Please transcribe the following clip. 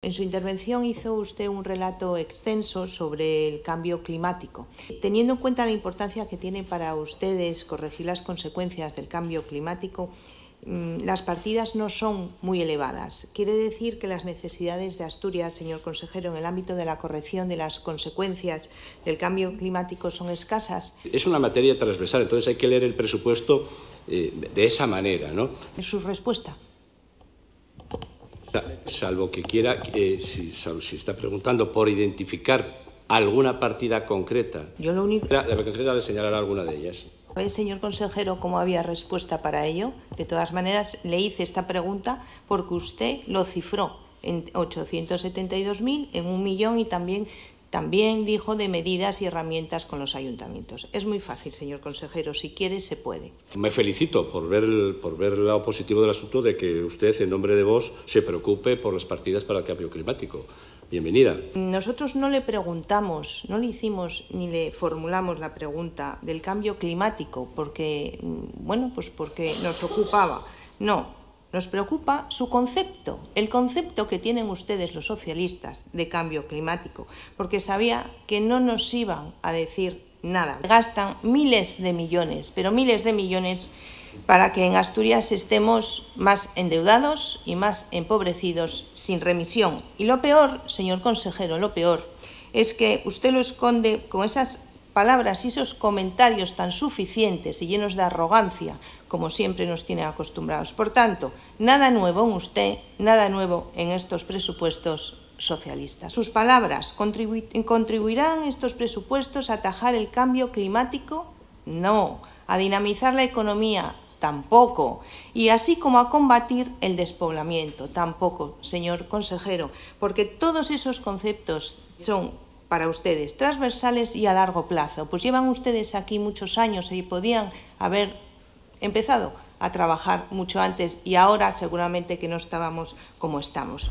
En su intervención hizo usted un relato extenso sobre el cambio climático. Teniendo en cuenta la importancia que tiene para ustedes corregir las consecuencias del cambio climático, mm, las partidas no son muy elevadas. Quiere decir que las necesidades de Asturias, señor consejero, en el ámbito de la corrección de las consecuencias del cambio climático son escasas. Es una materia transversal, entonces hay que leer el presupuesto eh, de esa manera, ¿no? Su respuesta. Salvo que quiera, eh, si, si, está preguntando por identificar alguna partida concreta. Yo lo único. La, le señalará alguna de ellas. ¿Sabe, eh, señor consejero, cómo había respuesta para ello? De todas maneras, le hice esta pregunta porque usted lo cifró en 872.000, en un millón y también también dijo de medidas y herramientas con los ayuntamientos. Es muy fácil, señor consejero, si quiere se puede. Me felicito por ver el, por ver el lado positivo del asunto de que usted, en nombre de vos, se preocupe por las partidas para el cambio climático. Bienvenida. Nosotros no le preguntamos, no le hicimos ni le formulamos la pregunta del cambio climático porque, mm, bueno, pues porque nos ocupaba. No, nos preocupa su concepto, el concepto que tienen ustedes los socialistas de cambio climático, porque sabía que no nos iban a decir nada. Gastan miles de millones, pero miles de millones para que en Asturias estemos más endeudados y más empobrecidos sin remisión. Y lo peor, señor consejero, lo peor es que usted lo esconde con esas palabras y esos comentarios tan suficientes y llenos de arrogancia como siempre nos tiene acostumbrados. Por tanto, nada nuevo en usted, nada nuevo en estos presupuestos socialistas. Sus palabras, ¿contribuirán estos presupuestos a atajar el cambio climático? No. ¿A dinamizar la economía? Tampoco. Y así como a combatir el despoblamiento? Tampoco, señor consejero, porque todos esos conceptos son para ustedes, transversales y a largo plazo. Pues llevan ustedes aquí muchos años y podían haber empezado a trabajar mucho antes y ahora seguramente que no estábamos como estamos.